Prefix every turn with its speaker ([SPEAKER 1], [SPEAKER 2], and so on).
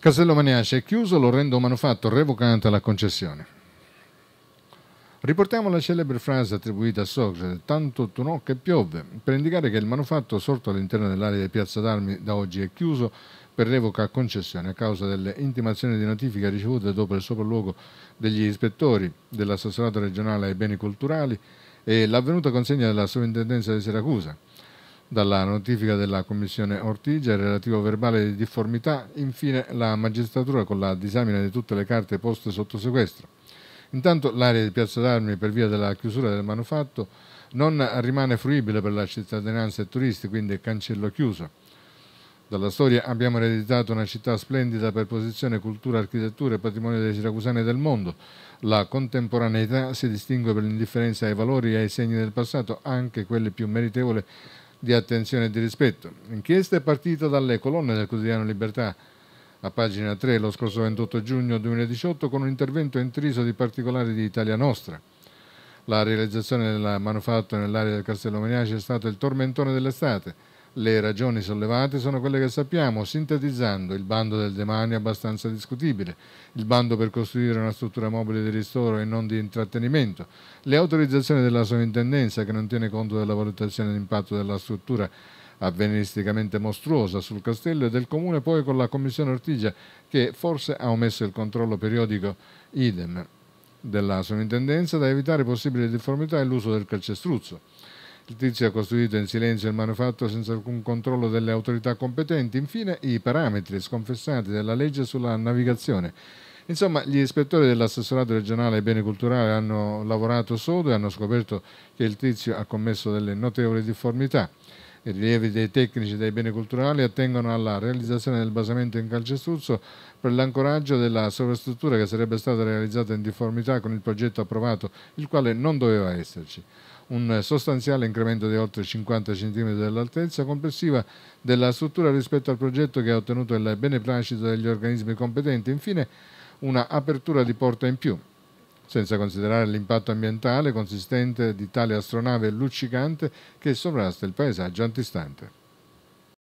[SPEAKER 1] Castello Maniace è chiuso, lo rendo manufatto revocante la concessione. Riportiamo la celebre frase attribuita a Socrate, tanto tu no che piove, per indicare che il manufatto sorto all'interno dell'area di Piazza d'Armi da oggi è chiuso per revoca a concessione a causa delle intimazioni di notifica ricevute dopo il sopralluogo degli ispettori dell'assessorato regionale ai beni culturali e l'avvenuta consegna della sovrintendenza di Siracusa dalla notifica della Commissione Ortigia, il relativo verbale di difformità, infine la magistratura con la disamina di tutte le carte poste sotto sequestro. Intanto l'area di Piazza d'Armi per via della chiusura del manufatto non rimane fruibile per la cittadinanza e turisti, quindi cancello chiuso. Dalla storia abbiamo ereditato una città splendida per posizione, cultura, architettura e patrimonio dei siracusani del mondo. La contemporaneità si distingue per l'indifferenza ai valori e ai segni del passato, anche quelli più meritevoli di attenzione e di rispetto. L'inchiesta è partita dalle colonne del quotidiano Libertà, a pagina 3 lo scorso 28 giugno 2018 con un intervento intriso di particolari di Italia Nostra. La realizzazione del manufatto nell'area del Castello Meniaci è stato il tormentone dell'estate, le ragioni sollevate sono quelle che sappiamo, sintetizzando il bando del demanio abbastanza discutibile, il bando per costruire una struttura mobile di ristoro e non di intrattenimento, le autorizzazioni della sovrintendenza che non tiene conto della valutazione d'impatto della struttura avvenisticamente mostruosa sul castello e del comune poi con la commissione Ortigia che forse ha omesso il controllo periodico idem della sovrintendenza da evitare possibili difformità e l'uso del calcestruzzo. Il tizio ha costruito in silenzio il manufatto senza alcun controllo delle autorità competenti. Infine, i parametri sconfessati della legge sulla navigazione. Insomma, gli ispettori dell'assessorato regionale ai beni culturali hanno lavorato sodo e hanno scoperto che il tizio ha commesso delle notevoli difformità. I rilievi dei tecnici dei beni culturali attengono alla realizzazione del basamento in calcestruzzo per l'ancoraggio della sovrastruttura che sarebbe stata realizzata in difformità con il progetto approvato, il quale non doveva esserci un sostanziale incremento di oltre 50 cm dell'altezza complessiva della struttura rispetto al progetto che ha ottenuto il beneplacito degli organismi competenti. Infine, una apertura di porta in più senza considerare l'impatto ambientale consistente di tale astronave luccicante che sovrasta il paesaggio antistante.